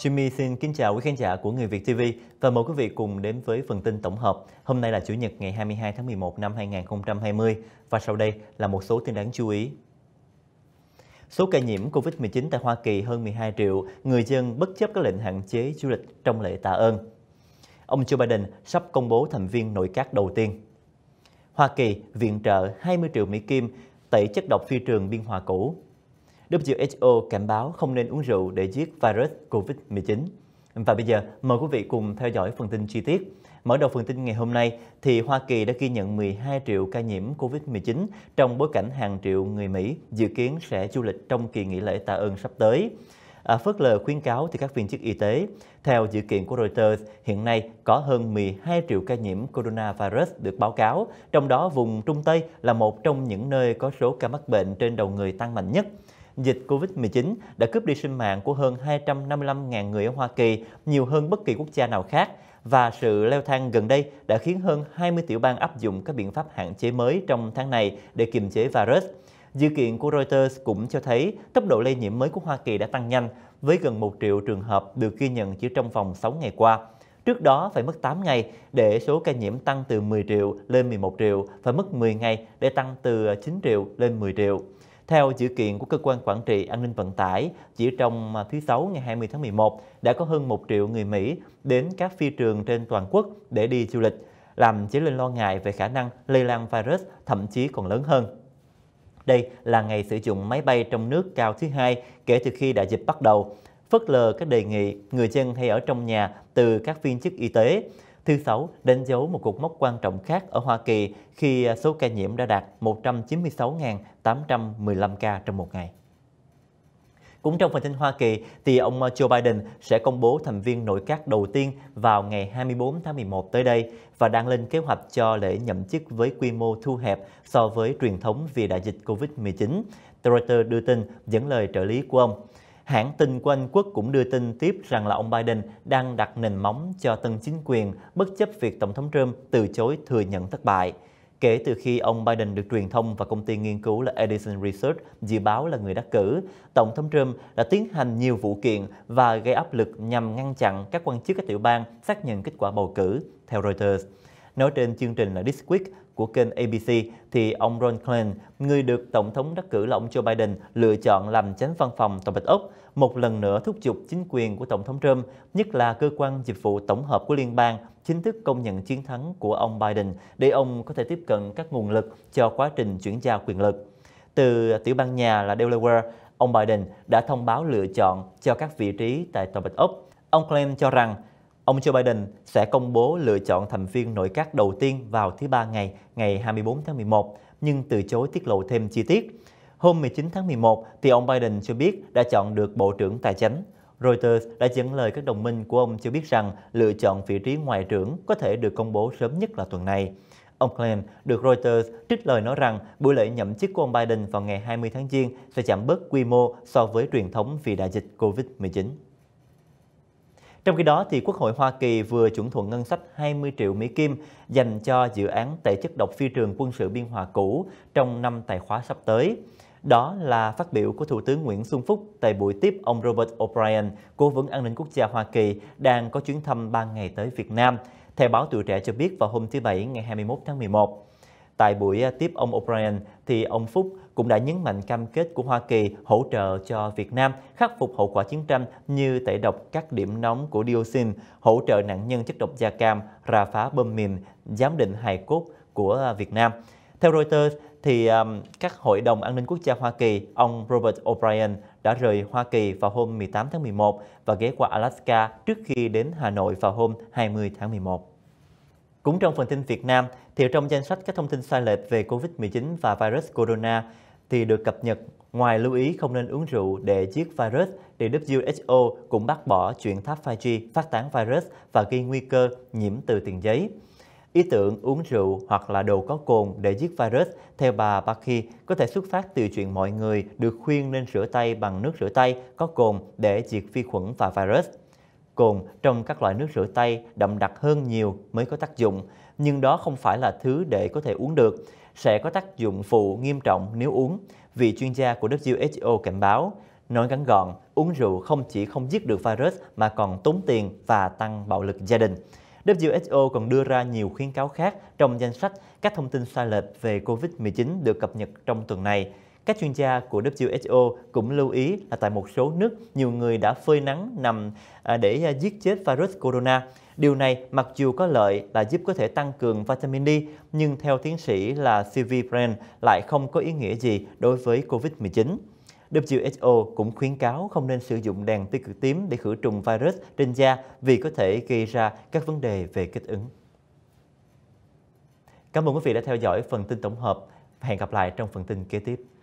Jimmy xin kính chào quý khán giả của Người Việt TV và mời quý vị cùng đến với phần tin tổng hợp. Hôm nay là Chủ nhật ngày 22 tháng 11 năm 2020 và sau đây là một số tin đáng chú ý. Số ca nhiễm COVID-19 tại Hoa Kỳ hơn 12 triệu, người dân bất chấp các lệnh hạn chế du lịch trong lễ tạ ơn. Ông Joe Biden sắp công bố thành viên nội các đầu tiên. Hoa Kỳ viện trợ 20 triệu Mỹ Kim tẩy chất độc phi trường biên hòa cũ. WHO cảnh báo không nên uống rượu để giết virus COVID-19. Và bây giờ, mời quý vị cùng theo dõi phần tin chi tiết. Mở đầu phần tin ngày hôm nay, thì Hoa Kỳ đã ghi nhận 12 triệu ca nhiễm COVID-19 trong bối cảnh hàng triệu người Mỹ dự kiến sẽ du lịch trong kỳ nghỉ lễ tạ ơn sắp tới. À, phớt lờ khuyến cáo thì các viên chức y tế, theo dự kiện của Reuters, hiện nay có hơn 12 triệu ca nhiễm coronavirus được báo cáo, trong đó vùng Trung Tây là một trong những nơi có số ca mắc bệnh trên đầu người tăng mạnh nhất dịch COVID-19 đã cướp đi sinh mạng của hơn 255.000 người ở Hoa Kỳ, nhiều hơn bất kỳ quốc gia nào khác, và sự leo thang gần đây đã khiến hơn 20 tiểu bang áp dụng các biện pháp hạn chế mới trong tháng này để kiềm chế virus. Dữ kiện của Reuters cũng cho thấy tốc độ lây nhiễm mới của Hoa Kỳ đã tăng nhanh, với gần 1 triệu trường hợp được ghi nhận chỉ trong vòng 6 ngày qua. Trước đó phải mất 8 ngày để số ca nhiễm tăng từ 10 triệu lên 11 triệu, phải mất 10 ngày để tăng từ 9 triệu lên 10 triệu. Theo dự kiện của Cơ quan Quản trị An ninh Vận tải, chỉ trong à, thứ Sáu ngày 20 tháng 11 đã có hơn 1 triệu người Mỹ đến các phi trường trên toàn quốc để đi du lịch, làm dấy lên lo ngại về khả năng lây lan virus thậm chí còn lớn hơn. Đây là ngày sử dụng máy bay trong nước cao thứ hai kể từ khi đại dịch bắt đầu, phớt lờ các đề nghị người dân hay ở trong nhà từ các viên chức y tế. Thứ Sáu đánh dấu một cuộc mốc quan trọng khác ở Hoa Kỳ khi à, số ca nhiễm đã đạt 196.815 ca trong một ngày. Cũng trong phần tin Hoa Kỳ, thì ông à, Joe Biden sẽ công bố thành viên nội các đầu tiên vào ngày 24 tháng 11 tới đây và đang lên kế hoạch cho lễ nhậm chức với quy mô thu hẹp so với truyền thống vì đại dịch COVID-19. Reuters đưa tin dẫn lời trợ lý của ông. Hãng tin của Anh quốc cũng đưa tin tiếp rằng là ông Biden đang đặt nền móng cho tân chính quyền bất chấp việc Tổng thống Trump từ chối thừa nhận thất bại. Kể từ khi ông Biden được truyền thông và công ty nghiên cứu là Edison Research dự báo là người đắc cử, Tổng thống Trump đã tiến hành nhiều vụ kiện và gây áp lực nhằm ngăn chặn các quan chức các tiểu bang xác nhận kết quả bầu cử, theo Reuters. Nói trên chương trình là This Week, của kênh ABC thì ông Ron Klain, người được Tổng thống đắc cử là ông Joe Biden lựa chọn làm chánh văn phòng Tòa Bạch Ốc, một lần nữa thúc giục chính quyền của Tổng thống Trump, nhất là cơ quan dịch vụ tổng hợp của liên bang, chính thức công nhận chiến thắng của ông Biden để ông có thể tiếp cận các nguồn lực cho quá trình chuyển giao quyền lực. Từ tiểu bang nhà là Delaware, ông Biden đã thông báo lựa chọn cho các vị trí tại Tòa Bạch Ốc. Ông Klain cho rằng Ông Joe Biden sẽ công bố lựa chọn thành viên nội các đầu tiên vào thứ Ba ngày, ngày 24 tháng 11, nhưng từ chối tiết lộ thêm chi tiết. Hôm 19 tháng 11, thì ông Biden cho biết đã chọn được Bộ trưởng Tài chính. Reuters đã dẫn lời các đồng minh của ông cho biết rằng lựa chọn vị trí ngoại trưởng có thể được công bố sớm nhất là tuần này. Ông Klein được Reuters trích lời nói rằng buổi lễ nhậm chức của ông Biden vào ngày 20 tháng Giêng sẽ giảm bớt quy mô so với truyền thống vì đại dịch COVID-19. Trong khi đó, thì Quốc hội Hoa Kỳ vừa chuẩn thuận ngân sách 20 triệu Mỹ Kim dành cho dự án tẩy chất độc phi trường quân sự biên hòa cũ trong năm tài khóa sắp tới. Đó là phát biểu của Thủ tướng Nguyễn Xuân Phúc tại buổi tiếp ông Robert O'Brien, Cố vấn An ninh Quốc gia Hoa Kỳ, đang có chuyến thăm 3 ngày tới Việt Nam. Theo báo Tuổi Trẻ cho biết vào hôm thứ Bảy ngày 21 tháng 11, Tại buổi à, tiếp ông O'Brien, thì ông Phúc cũng đã nhấn mạnh cam kết của Hoa Kỳ hỗ trợ cho Việt Nam khắc phục hậu quả chiến tranh như tẩy độc các điểm nóng của dioxin, hỗ trợ nạn nhân chất độc da cam, rà phá bơm mìn, giám định hài cốt của à, Việt Nam. Theo Reuters, thì các Hội đồng An ninh Quốc gia Hoa Kỳ, ông Robert O'Brien đã rời Hoa Kỳ vào hôm 18 tháng 11 và ghé qua Alaska trước khi đến Hà Nội vào hôm 20 tháng 11. Cũng trong phần tin Việt Nam, thì trong danh sách các thông tin sai lệch về Covid-19 và virus corona thì được cập nhật Ngoài lưu ý không nên uống rượu để giết virus, thì WHO cũng bác bỏ chuyện tháp 5G phát tán virus và gây nguy cơ nhiễm từ tiền giấy. Ý tưởng uống rượu hoặc là đồ có cồn để giết virus, theo bà Baki, có thể xuất phát từ chuyện mọi người được khuyên nên rửa tay bằng nước rửa tay có cồn để diệt vi khuẩn và virus cồn trong các loại nước rửa tay đậm đặc hơn nhiều mới có tác dụng, nhưng đó không phải là thứ để có thể uống được, sẽ có tác dụng phụ nghiêm trọng nếu uống, vị chuyên gia của WHO cảnh báo. Nói ngắn gọn, uống rượu không chỉ không giết được virus mà còn tốn tiền và tăng bạo lực gia đình. WHO còn đưa ra nhiều khuyến cáo khác trong danh sách các thông tin sai lệch về COVID-19 được cập nhật trong tuần này. Các chuyên gia của WHO cũng lưu ý là tại một số nước, nhiều người đã phơi nắng nằm à, để à, giết chết virus corona. Điều này mặc dù có lợi là giúp có thể tăng cường vitamin D, nhưng theo tiến sĩ là CV Brand lại không có ý nghĩa gì đối với COVID-19. WHO cũng khuyến cáo không nên sử dụng đèn tia cực tím để khử trùng virus trên da vì có thể gây ra các vấn đề về kích ứng. Cảm ơn quý vị đã theo dõi phần tin tổng hợp. Hẹn gặp lại trong phần tin kế tiếp.